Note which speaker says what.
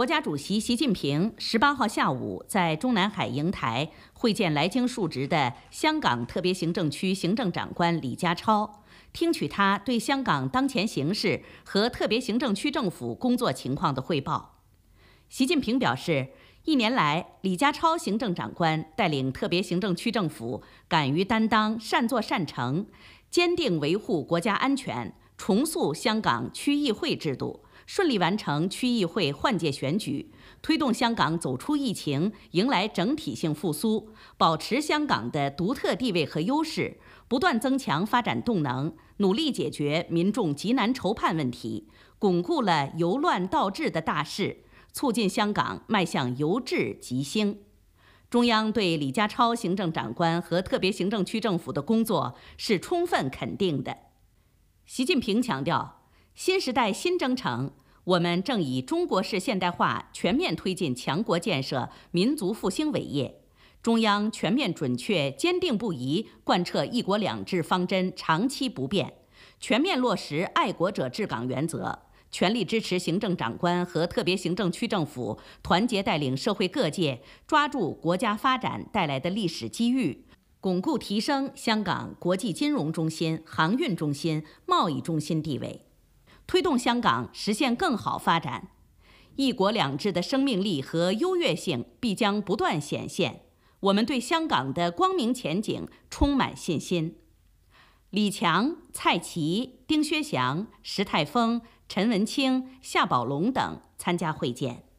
Speaker 1: 国家主席习近平十八号下午在中南海瀛台会见来京述职的香港特别行政区行政长官李家超，听取他对香港当前形势和特别行政区政府工作情况的汇报。习近平表示，一年来，李家超行政长官带领特别行政区政府敢于担当、善作善成，坚定维护国家安全，重塑香港区议会制度。顺利完成区议会换届选举，推动香港走出疫情，迎来整体性复苏，保持香港的独特地位和优势，不断增强发展动能，努力解决民众急难愁盼问题，巩固了由乱到治的大势，促进香港迈向由治及兴。中央对李家超行政长官和特别行政区政府的工作是充分肯定的。习近平强调，新时代新征程。我们正以中国式现代化全面推进强国建设、民族复兴伟业。中央全面、准确、坚定不移贯彻“一国两制”方针，长期不变，全面落实爱国者治港原则，全力支持行政长官和特别行政区政府团结带领社会各界，抓住国家发展带来的历史机遇，巩固提升香港国际金融中心、航运中心、贸易中心地位。推动香港实现更好发展，“一国两制”的生命力和优越性必将不断显现。我们对香港的光明前景充满信心。李强、蔡奇、丁薛祥、石泰峰、陈文清、夏宝龙等参加会见。